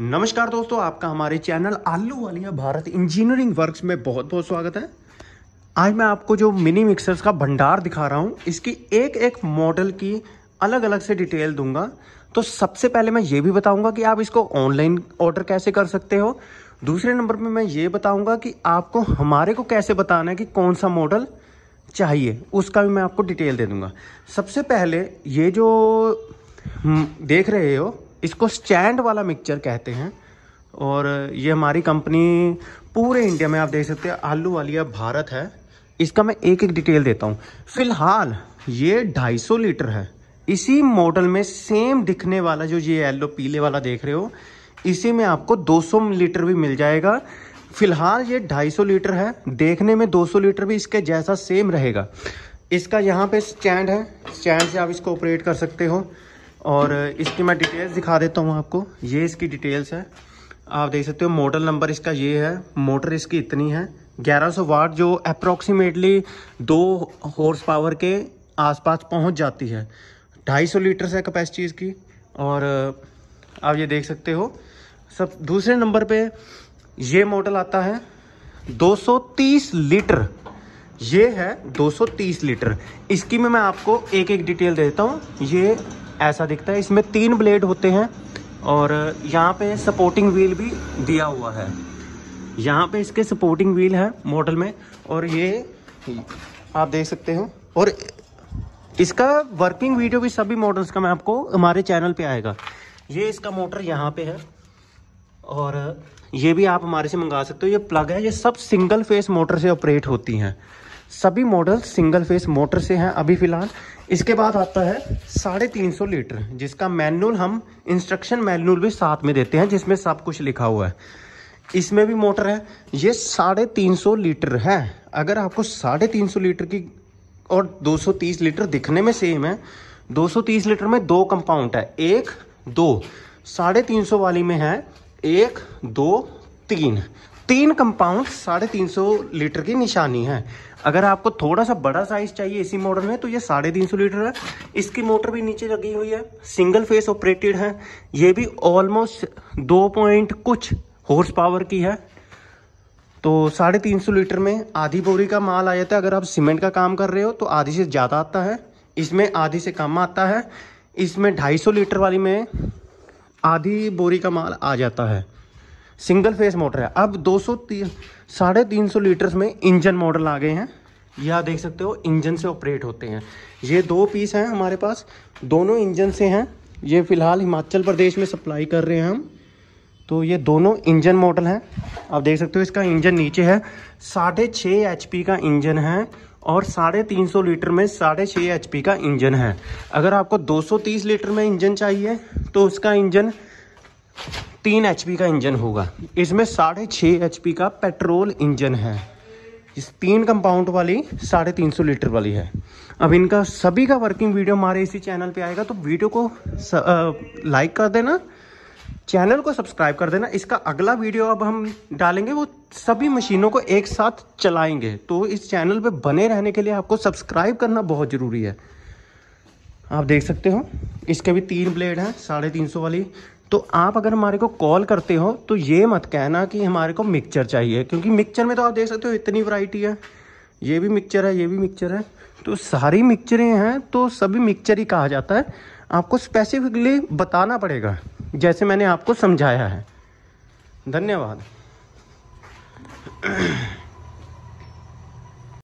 नमस्कार दोस्तों आपका हमारे चैनल आलू वालिया भारत इंजीनियरिंग वर्क्स में बहुत बहुत स्वागत है आज मैं आपको जो मिनी मिक्सर्स का भंडार दिखा रहा हूँ इसकी एक एक मॉडल की अलग अलग से डिटेल दूंगा तो सबसे पहले मैं ये भी बताऊंगा कि आप इसको ऑनलाइन ऑर्डर कैसे कर सकते हो दूसरे नंबर पर मैं ये बताऊंगा कि आपको हमारे को कैसे बताना है कि कौन सा मॉडल चाहिए उसका भी मैं आपको डिटेल दे दूंगा सबसे पहले ये जो देख रहे हो इसको स्टैंड वाला मिक्सचर कहते हैं और ये हमारी कंपनी पूरे इंडिया में आप देख सकते हैं आलू वालिया भारत है इसका मैं एक एक डिटेल देता हूँ फिलहाल ये 250 लीटर है इसी मॉडल में सेम दिखने वाला जो ये येलो पीले वाला देख रहे हो इसी में आपको 200 लीटर भी मिल जाएगा फिलहाल ये 250 लीटर है देखने में 200 लीटर भी इसके जैसा सेम रहेगा इसका यहाँ पे स्टैंड है स्टैंड से आप इसको ऑपरेट कर सकते हो और इसकी मैं डिटेल्स दिखा देता हूँ आपको ये इसकी डिटेल्स है आप देख सकते हो मॉडल नंबर इसका ये है मोटर इसकी इतनी है 1100 वाट जो अप्रोक्सीमेटली दो हॉर्स पावर के आसपास पहुंच जाती है 250 लीटर है कैपेसिटी इसकी और आप ये देख सकते हो सब दूसरे नंबर पे ये मॉडल आता है 230 लीटर ये है 230 लीटर इसकी में मैं आपको एक एक डिटेल देता हूँ ये ऐसा दिखता है इसमें तीन ब्लेड होते हैं और यहाँ पे सपोर्टिंग व्हील भी दिया हुआ है यहाँ पे इसके सपोर्टिंग व्हील है मॉडल में और ये आप देख सकते हो और इसका वर्किंग वीडियो भी सभी मॉडल्स का मैं आपको हमारे चैनल पे आएगा ये इसका मोटर यहाँ पे है और ये भी आप हमारे से मंगा सकते हो ये प्लग है ये सब सिंगल फेस मोटर से ऑपरेट होती हैं सभी मॉडल सिंगल फेस मोटर से हैं अभी फ़िलहाल इसके बाद आता है साढ़े तीन सौ लीटर जिसका मैनुअल हम इंस्ट्रक्शन मैनुअल भी साथ में देते हैं जिसमें सब कुछ लिखा हुआ है इसमें भी मोटर है ये साढ़े तीन सौ लीटर है अगर आपको साढ़े तीन सौ लीटर की और दो सौ तीस लीटर दिखने में सेम है दो सौ तीस लीटर में दो कंपाउंड है एक दो साढ़े तीन सौ वाली में है एक दो तीन तीन कंपाउंड साढ़े तीन सौ लीटर की निशानी है अगर आपको थोड़ा सा बड़ा साइज चाहिए इसी मॉडल में तो ये साढ़े तीन सौ लीटर है इसकी मोटर भी नीचे लगी हुई है सिंगल फेस ऑपरेटेड है ये भी ऑलमोस्ट दो पॉइंट कुछ हॉर्स पावर की है तो साढ़े तीन सौ लीटर में आधी बोरी का माल आ जाता है अगर आप सीमेंट का काम कर रहे हो तो आधी से ज़्यादा आता है इसमें आधी से कम आता है इसमें ढाई सौ लीटर वाली में आधी बोरी का माल आ जाता है सिंगल फेस मोटर है अब दो सौ साढ़े तीन सौ लीटर में इंजन मॉडल आ गए हैं ये आप देख सकते हो इंजन से ऑपरेट होते हैं ये दो पीस हैं हमारे पास दोनों इंजन से हैं ये फ़िलहाल हिमाचल प्रदेश में सप्लाई कर रहे हैं हम तो ये दोनों इंजन मॉडल हैं आप देख सकते हो इसका इंजन नीचे है साढ़े छः एच का इंजन है और साढ़े तीन सौ लीटर में साढ़े छः एच का इंजन है अगर आपको 230 लीटर में इंजन चाहिए तो उसका इंजन तीन एच का इंजन होगा इसमें साढ़े छः एच का पेट्रोल इंजन है इस तीन कंपाउंड वाली साढ़े तीन सौ लीटर वाली है अब इनका सभी का वर्किंग वीडियो हमारे इसी चैनल पे आएगा तो वीडियो को लाइक कर देना चैनल को सब्सक्राइब कर देना इसका अगला वीडियो अब हम डालेंगे वो सभी मशीनों को एक साथ चलाएंगे तो इस चैनल पे बने रहने के लिए आपको सब्सक्राइब करना बहुत ज़रूरी है आप देख सकते हो इसके भी तीन ब्लेड हैं साढ़े तीन सौ वाली तो आप अगर हमारे को कॉल करते हो तो ये मत कहना कि हमारे को मिक्सचर चाहिए क्योंकि मिक्सचर में तो आप देख सकते हो इतनी वैरायटी है ये भी मिक्सचर है ये भी मिक्सचर है तो सारी मिक्सचरें हैं तो सभी मिक्सचर ही कहा जाता है आपको स्पेसिफिकली बताना पड़ेगा जैसे मैंने आपको समझाया है धन्यवाद